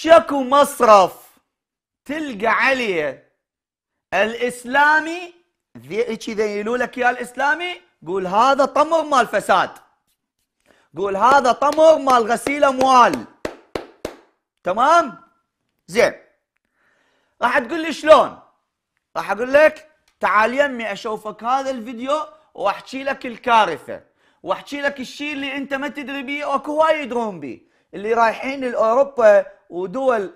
شكو مصرف تلقى عليه الاسلامي ذي يقولوا لك يا الاسلامي قول هذا طمر مال فساد قول هذا طمر مال غسيل اموال تمام زين راح تقول لي شلون راح اقول لك تعال يمي اشوفك هذا الفيديو واحكي لك الكارثه واحكي لك الشيء اللي انت ما تدري بيه واكو هواي يدرون بيه اللي رايحين لاوروبا ودول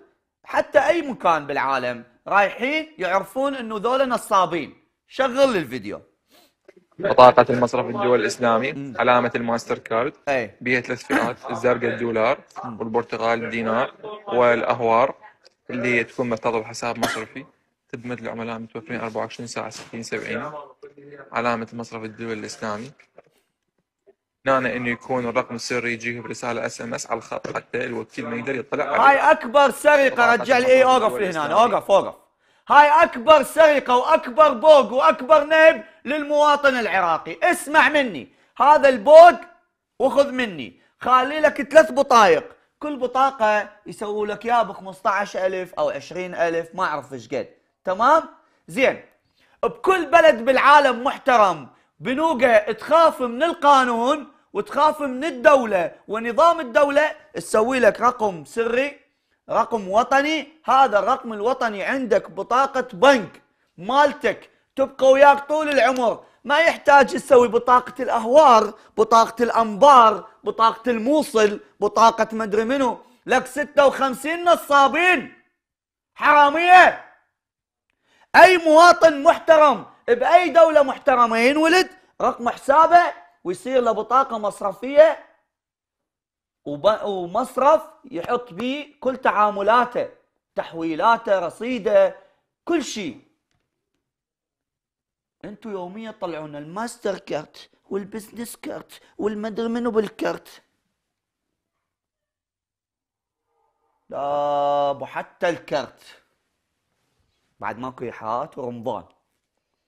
حتى اي مكان بالعالم رايحين يعرفون انه ذولا نصابين شغل الفيديو بطاقة المصرف الدول الإسلامي علامة الماستر كارد بها ثلاث فئات الزرقاء الدولار والبرتغال الدينار والأهوار اللي تكون مرتبطة بحساب مصرفي تبمد العملاء متوفرين 24 ساعة 60 70 علامة المصرف الدولي الإسلامي معنى انه يكون الرقم السري يجيه برساله اس ام اس على الخط حتى الوكيل ما يقدر يطلع عليه هاي اكبر سرقه رجع لي اي اوقف هنا اوقف اوقف هاي اكبر سرقه واكبر بوق واكبر نهب للمواطن العراقي اسمع مني هذا البوق وخذ مني خالي لك ثلاث بطايق كل بطاقه يسووا لك يا ب 15000 او 20000 ما اعرف ايش قد تمام زين بكل بلد بالعالم محترم بنوقة تخاف من القانون وتخاف من الدولة ونظام الدولة تسوي لك رقم سري رقم وطني هذا الرقم الوطني عندك بطاقة بنك مالتك تبقى وياك طول العمر ما يحتاج تسوي بطاقة الأهوار بطاقة الأنبار بطاقة الموصل بطاقة مدري منو لك 56 نصابين حرامية اي مواطن محترم باي دوله محترمه ينولد رقم حسابه ويصير له بطاقه مصرفيه ومصرف يحط به كل تعاملاته تحويلاته رصيده كل شيء انتم يوميا تطلعون الماستر كارت والبزنس كارت والمدري منو بالكارت لا حتى الكارت بعد ماكو ايحاءات ورمضان